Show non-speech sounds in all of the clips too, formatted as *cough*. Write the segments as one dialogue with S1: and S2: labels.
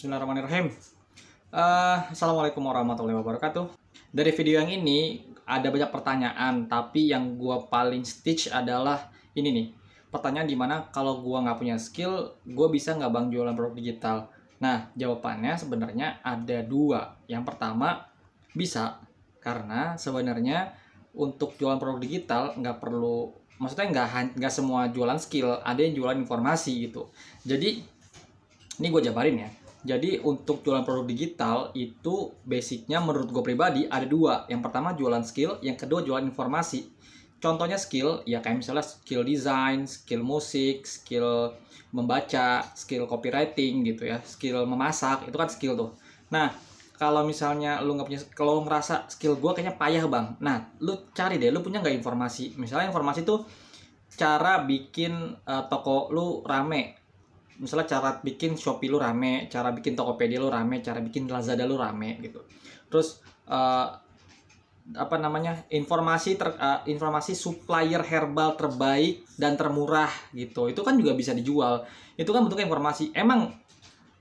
S1: Bismillahirrahmanirrahim. Uh, Assalamualaikum warahmatullahi wabarakatuh. Dari video yang ini ada banyak pertanyaan, tapi yang gue paling stitch adalah ini nih. Pertanyaan dimana kalau gue nggak punya skill, gue bisa nggak bang jualan produk digital? Nah, jawabannya sebenarnya ada dua. Yang pertama, bisa. Karena sebenarnya untuk jualan produk digital nggak perlu, maksudnya nggak nggak semua jualan skill, ada yang jualan informasi gitu. Jadi ini gue jabarin ya jadi untuk jualan produk digital itu basicnya menurut gue pribadi ada dua. Yang pertama jualan skill, yang kedua jualan informasi. Contohnya skill, ya kayak misalnya skill design, skill musik, skill membaca, skill copywriting gitu ya, skill memasak, itu kan skill tuh. Nah, kalau misalnya lu nggak punya, kalau ngerasa skill gue kayaknya payah bang, nah lu cari deh, lu punya nggak informasi? Misalnya informasi tuh cara bikin uh, toko lu rame misalnya cara bikin Shopee lu rame, cara bikin Tokopedia lu rame, cara bikin Lazada lu rame gitu. Terus uh, apa namanya? informasi ter, uh, informasi supplier herbal terbaik dan termurah gitu. Itu kan juga bisa dijual. Itu kan bentuknya informasi. Emang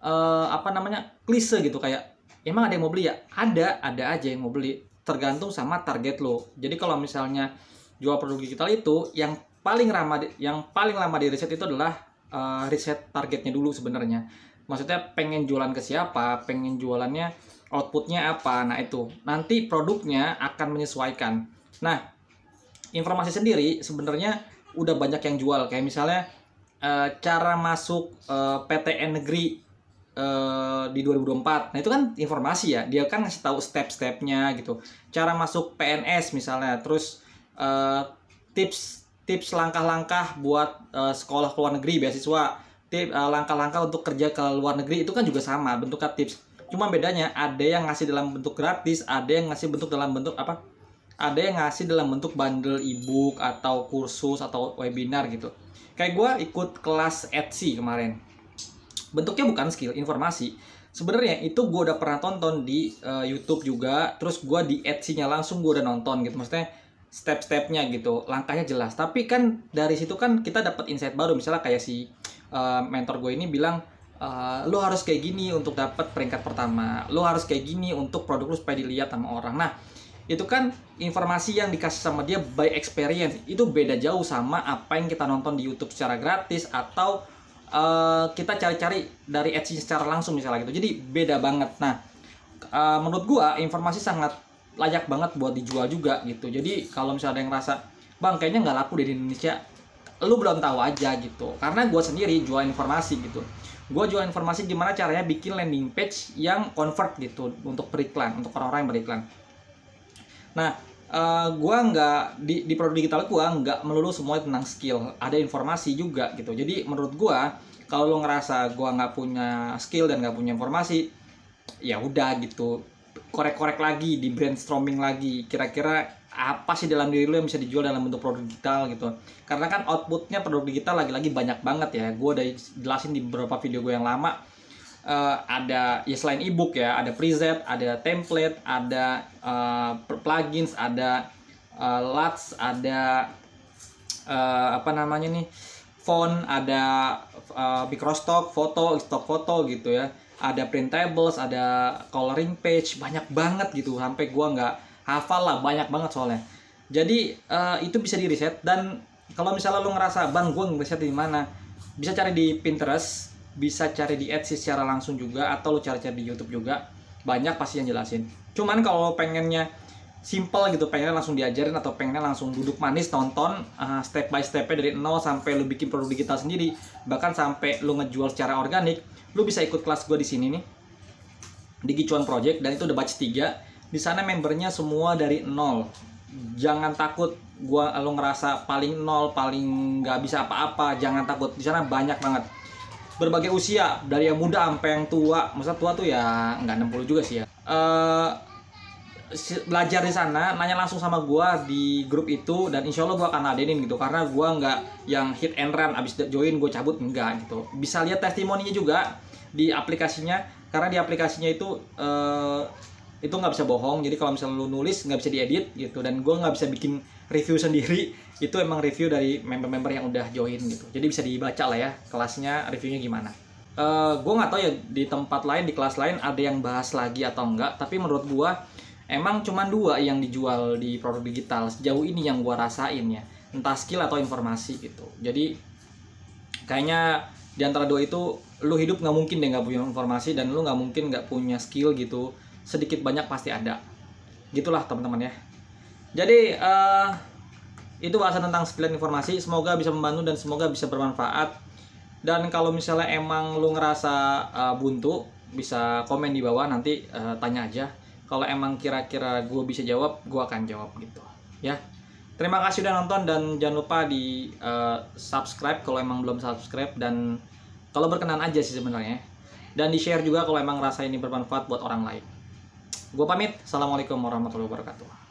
S1: uh, apa namanya? klise gitu kayak emang ada yang mau beli ya? Ada, ada aja yang mau beli. Tergantung sama target lo. Jadi kalau misalnya jual produk digital itu yang paling ramah yang paling lama di riset itu adalah uh, eh, riset targetnya dulu sebenarnya maksudnya pengen jualan ke siapa pengen jualannya outputnya apa nah itu nanti produknya akan menyesuaikan nah informasi sendiri sebenarnya udah banyak yang jual kayak misalnya uh, cara masuk uh, eh, PTN negeri uh, di 2024 nah itu kan informasi ya dia kan ngasih tahu step-stepnya gitu cara masuk PNS misalnya terus uh, tips tips langkah-langkah buat uh, sekolah ke luar negeri beasiswa tips uh, eh, langkah-langkah untuk kerja ke luar negeri itu kan juga sama bentuknya tips cuma bedanya ada yang ngasih dalam bentuk gratis ada yang ngasih bentuk dalam bentuk apa ada yang ngasih dalam bentuk bundle ebook atau kursus atau webinar gitu kayak gue ikut kelas Etsy kemarin bentuknya bukan skill informasi sebenarnya itu gue udah pernah tonton di uh, YouTube juga terus gue di Etsy-nya langsung gue udah nonton gitu maksudnya step-stepnya gitu langkahnya jelas tapi kan dari situ kan kita dapat insight baru misalnya kayak si uh, mentor gue ini bilang uh, eh, lo harus kayak gini untuk dapat peringkat pertama lo harus kayak gini untuk produk lo supaya dilihat sama orang nah itu kan informasi yang dikasih sama dia by experience itu beda jauh sama apa yang kita nonton di YouTube secara gratis atau uh, kita cari-cari dari Etsy secara langsung misalnya gitu jadi beda banget nah uh, menurut gue informasi sangat layak banget buat dijual juga gitu jadi kalau misalnya ada yang rasa bang kayaknya nggak laku di Indonesia lu belum tahu aja gitu karena gue sendiri jual informasi gitu gue jual informasi gimana caranya bikin landing page yang convert gitu untuk periklan, untuk orang-orang yang beriklan nah uh, eh, gue nggak di, di produk digital gue nggak melulu semua tentang skill ada informasi juga gitu jadi menurut gue kalau lo ngerasa gue nggak punya skill dan nggak punya informasi ya udah gitu korek korek lagi, di brainstorming lagi. Kira-kira apa sih dalam diri lo yang bisa dijual dalam bentuk produk digital gitu. Karena kan outputnya produk digital lagi-lagi banyak banget ya. Gue udah jelasin di beberapa video gue yang lama. Uh, ada ya selain ebook ya, ada preset, ada template, ada uh, plugins, ada uh, LUTs, ada uh, apa namanya nih font, ada uh, microstock, foto, stock foto gitu ya ada printables ada coloring page banyak banget gitu sampai gua nggak hafal lah banyak banget soalnya jadi uh, itu bisa di reset dan kalau misalnya lo ngerasa bang gue ngeriset di mana bisa cari di Pinterest bisa cari di Etsy secara langsung juga atau lo cari-cari di YouTube juga banyak pasti yang jelasin cuman kalau pengennya simple gitu pengennya langsung diajarin atau pengennya langsung duduk manis nonton uh, ah, step by stepnya dari nol sampai lu bikin produk digital sendiri bahkan sampai lu ngejual secara organik lu bisa ikut kelas gue di sini nih di Gicuan Project dan itu udah batch 3 di sana membernya semua dari nol jangan takut gua lo ngerasa paling nol paling nggak bisa apa-apa jangan takut di sana banyak banget berbagai usia dari yang muda sampai yang tua masa tua tuh ya nggak 60 juga sih ya uh, belajar di sana nanya langsung sama gue di grup itu dan insya Allah gue akan adenin gitu karena gue nggak yang hit and run abis join gue cabut enggak gitu bisa lihat testimoninya juga di aplikasinya karena di aplikasinya itu uh, itu nggak bisa bohong jadi kalau misalnya lu nulis nggak bisa diedit gitu dan gue nggak bisa bikin review sendiri *laughs* itu emang review dari member-member yang udah join gitu jadi bisa dibaca lah ya kelasnya reviewnya gimana uh, eh, gue nggak tahu ya di tempat lain di kelas lain ada yang bahas lagi atau enggak tapi menurut gue emang cuma dua yang dijual di produk digital sejauh ini yang gua rasain ya entah skill atau informasi gitu jadi kayaknya di antara dua itu lu hidup nggak mungkin deh nggak punya informasi dan lu nggak mungkin nggak punya skill gitu sedikit banyak pasti ada gitulah teman-teman ya jadi uh, itu bahasan tentang sembilan informasi semoga bisa membantu dan semoga bisa bermanfaat dan kalau misalnya emang lu ngerasa uh, buntu bisa komen di bawah nanti uh, tanya aja kalau emang kira-kira gue bisa jawab gue akan jawab gitu ya terima kasih udah nonton dan jangan lupa di uh, subscribe kalau emang belum subscribe dan kalau berkenan aja sih sebenarnya dan di share juga kalau emang rasa ini bermanfaat buat orang lain gue pamit assalamualaikum warahmatullahi wabarakatuh